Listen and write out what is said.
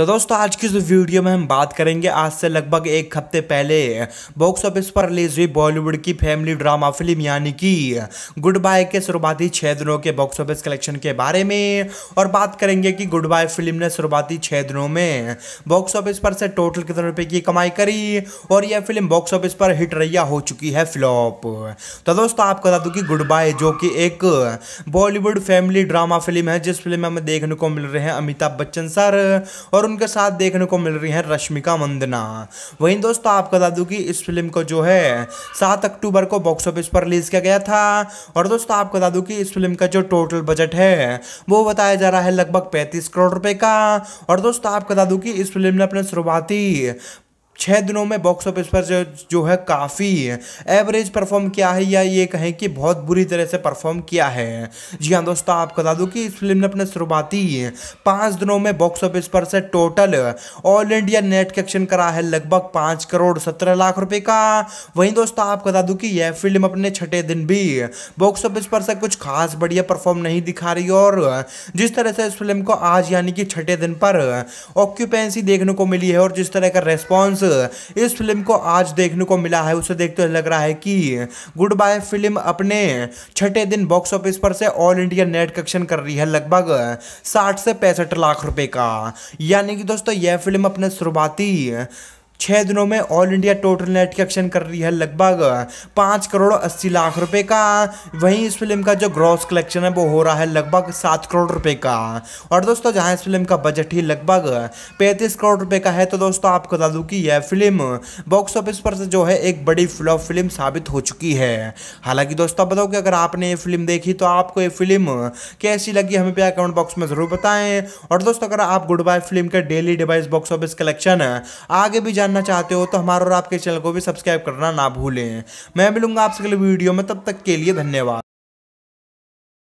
तो दोस्तों आज की इस वीडियो में हम बात करेंगे आज से लगभग एक हफ्ते पहले बॉक्स ऑफिस पर रिलीज हुई बॉलीवुड की फैमिली ड्रामा फिल्म यानी कि गुड बाय के शुरुआती छः दिनों के बॉक्स ऑफिस कलेक्शन के बारे में और बात करेंगे कि गुड बाय फिल्म ने शुरुआती छः दिनों में बॉक्स ऑफिस पर से टोटल कितने रुपये की कमाई करी और यह फिल्म बॉक्स ऑफिस पर हिट रैया हो चुकी है फ्लॉप तो दोस्तों आपको बता दूँ कि गुड बाय जो कि एक बॉलीवुड फैमिली ड्रामा फिल्म है जिस फिल्म में हमें देखने को मिल रहे हैं अमिताभ बच्चन सर और उनके साथ देखने को मिल रही हैं रश्मिका मंदना वहीं दोस्तों आपको बता दूँ कि इस फिल्म को जो है सात अक्टूबर को बॉक्स ऑफिस पर रिलीज़ किया गया था और दोस्तों आपको बता दूँ कि इस फिल्म का जो टोटल बजट है वो बताया जा रहा है लगभग पैंतीस करोड़ रुपए का और दोस्तों आपको बता दूँ कि इस फिल्म ने अपने शुरुआती छः दिनों में बॉक्स ऑफिस पर जो जो है काफ़ी एवरेज परफॉर्म किया है या ये कहें कि बहुत बुरी तरह से परफॉर्म किया है जी हाँ दोस्तों आपको बता दूँ कि इस फिल्म ने अपने शुरुआती पाँच दिनों में बॉक्स ऑफिस पर से total all India net collection करा है लगभग पाँच करोड़ सत्रह लाख रुपए का वहीं दोस्तों आपको बता दूँ कि यह फिल्म अपने छठे दिन भी बॉक्स ऑफिस पर से कुछ खास बढ़िया परफॉर्म नहीं दिखा रही और जिस तरह से इस फिल्म को आज यानी कि छठे दिन पर ऑक्यूपेंसी देखने को मिली है और जिस तरह का रेस्पॉन्स इस फिल्म को आज देखने को मिला है उसे देखते हुए लग रहा है कि गुड बाय फिल्म अपने छठे दिन बॉक्स ऑफिस पर से ऑल इंडिया नेट कलेक्शन कर रही है लगभग साठ से पैंसठ लाख रुपए का यानी कि दोस्तों यह फिल्म अपने शुरुआती छः दिनों में all India total net collection कर रही है लगभग पाँच करोड़ अस्सी लाख रुपए का वहीं इस फिल्म का जो ग्रॉस कलेक्शन है वो हो रहा है लगभग सात करोड़ रुपए का और दोस्तों जहां इस फिल्म का बजट ही लगभग पैंतीस करोड़ रुपए का है तो दोस्तों आपको बता दूँ कि यह फिल्म बॉक्स ऑफिस पर से जो है एक बड़ी फ्लॉप फिल्म साबित हो चुकी है हालांकि दोस्तों बताओ कि अगर आपने ये फिल्म देखी तो आपको ये फिल्म कैसी लगी हमें प्यार कमेंट बॉक्स में ज़रूर बताएं और दोस्तों अगर आप गुड बाय फिल्म के डेली डिवाइस बॉक्स ऑफिस कलेक्शन आगे भी जान जानना चाहते हो तो हमारे और आपके चैनल को भी सब्सक्राइब करना ना भूलें मैं मिलूंगा आपसे अगले वीडियो में तब तक के लिए धन्यवाद